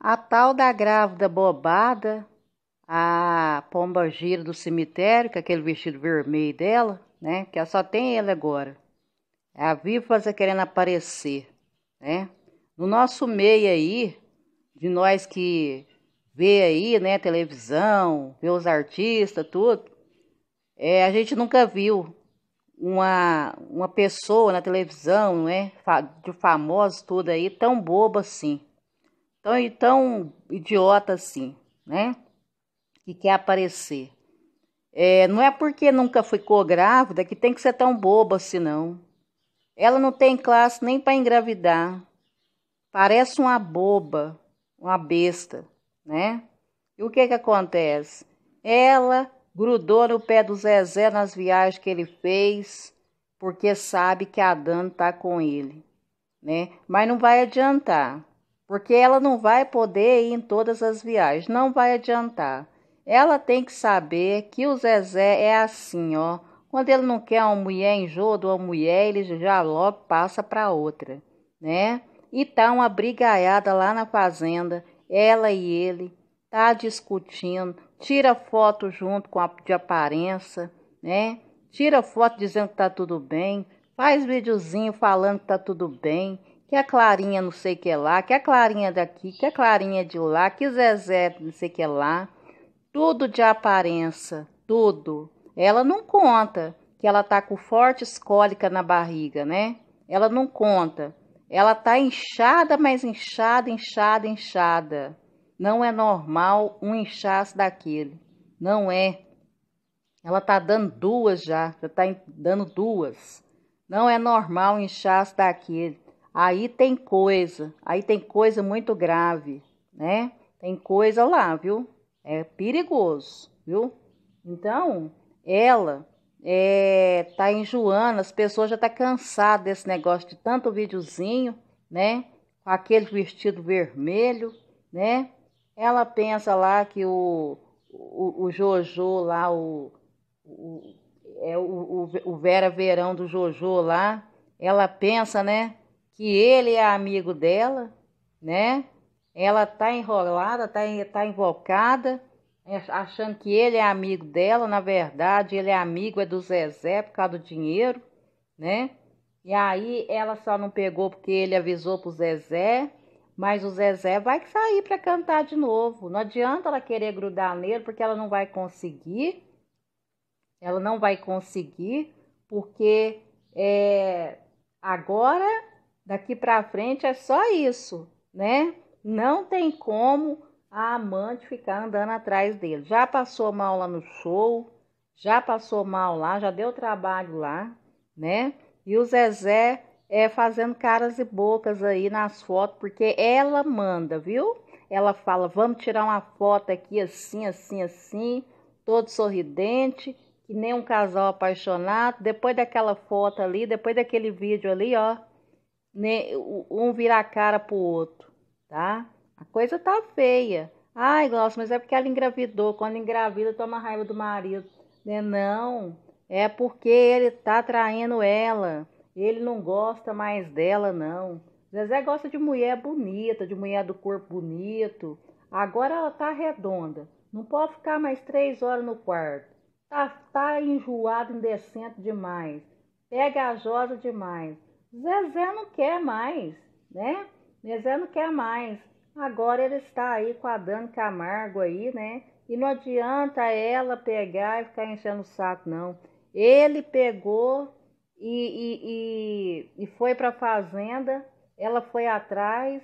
A tal da grávida bobada, a pomba gira do cemitério, com aquele vestido vermelho dela, né? Que só tem ela agora. É a Vivas querendo aparecer, né? No nosso meio aí, de nós que vê aí, né, televisão, vê os artistas, tudo, é, a gente nunca viu uma, uma pessoa na televisão, né, de famosos, tudo aí, tão boba assim. Então, é tão idiota assim, né? Que quer aparecer. É, não é porque nunca ficou grávida que tem que ser tão boba assim, não. Ela não tem classe nem para engravidar. Parece uma boba, uma besta, né? E o que que acontece? Ela grudou no pé do Zezé nas viagens que ele fez, porque sabe que a Dan tá com ele, né? Mas não vai adiantar porque ela não vai poder ir em todas as viagens, não vai adiantar. Ela tem que saber que o Zezé é assim, ó. Quando ele não quer uma mulher, enjoa de uma mulher, ele já logo passa para outra, né? E tá uma brigaiada lá na fazenda, ela e ele, tá discutindo, tira foto junto com a de aparência, né? Tira foto dizendo que tá tudo bem, faz videozinho falando que tá tudo bem que a Clarinha não sei que é lá, que a Clarinha daqui, que a Clarinha de lá, que Zezé não sei que é lá, tudo de aparência, tudo. Ela não conta que ela tá com forte escólica na barriga, né? Ela não conta. Ela tá inchada, mas inchada, inchada, inchada. Não é normal um inchaço daquele. Não é. Ela tá dando duas já, já tá dando duas. Não é normal um inchaço daquele aí tem coisa, aí tem coisa muito grave, né? Tem coisa lá, viu? É perigoso, viu? Então, ela é, tá enjoando, as pessoas já tá cansadas desse negócio de tanto videozinho, né? Com aquele vestido vermelho, né? Ela pensa lá que o, o, o Jojo lá, o, o, é, o, o, o Vera Verão do Jojo lá, ela pensa, né? que ele é amigo dela, né? Ela tá enrolada, tá, tá invocada, é, achando que ele é amigo dela. Na verdade, ele é amigo é do Zezé por causa do dinheiro, né? E aí ela só não pegou porque ele avisou pro Zezé, mas o Zezé vai sair para cantar de novo. Não adianta ela querer grudar nele porque ela não vai conseguir. Ela não vai conseguir porque é, agora Daqui para frente é só isso, né? Não tem como a amante ficar andando atrás dele. Já passou mal lá no show, já passou mal lá, já deu trabalho lá, né? E o Zezé é fazendo caras e bocas aí nas fotos, porque ela manda, viu? Ela fala: "Vamos tirar uma foto aqui assim, assim, assim" todo sorridente, que nem um casal apaixonado. Depois daquela foto ali, depois daquele vídeo ali, ó, né, um virar a cara pro outro, tá? A coisa tá feia. Ai, Glaucio, mas é porque ela engravidou. Quando engravida, toma raiva do marido. Né? Não, é porque ele tá traindo ela. Ele não gosta mais dela, não. Zezé gosta de mulher bonita, de mulher do corpo bonito. Agora ela tá redonda. Não pode ficar mais três horas no quarto. Tá, tá enjoado, indecente demais. Pegajosa demais. Zezé não quer mais, né? Zezé não quer mais. Agora ele está aí com a Dani Camargo aí, né? E não adianta ela pegar e ficar enchendo o saco, não. Ele pegou e, e, e, e foi para a fazenda, ela foi atrás.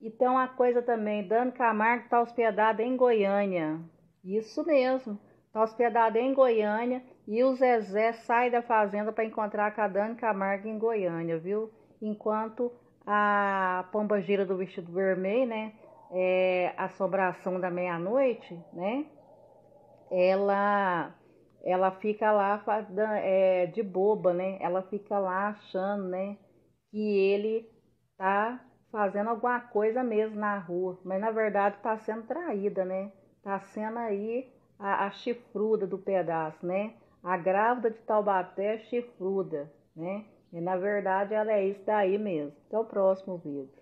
Então, a coisa também, Dani Camargo está hospedada em Goiânia. Isso mesmo, está hospedada em Goiânia e o Zezé sai da fazenda para encontrar a Cadane Camargo em Goiânia, viu? Enquanto a pomba gira do vestido vermelho, né? É, assombração da meia-noite, né? Ela ela fica lá é, de boba, né? Ela fica lá achando, né? Que ele tá fazendo alguma coisa mesmo na rua, mas na verdade tá sendo traída, né? Tá sendo aí a, a chifruda do pedaço, né? a grávida de Taubaté é chifruda, né? E na verdade ela é isso daí mesmo. Até o próximo vídeo.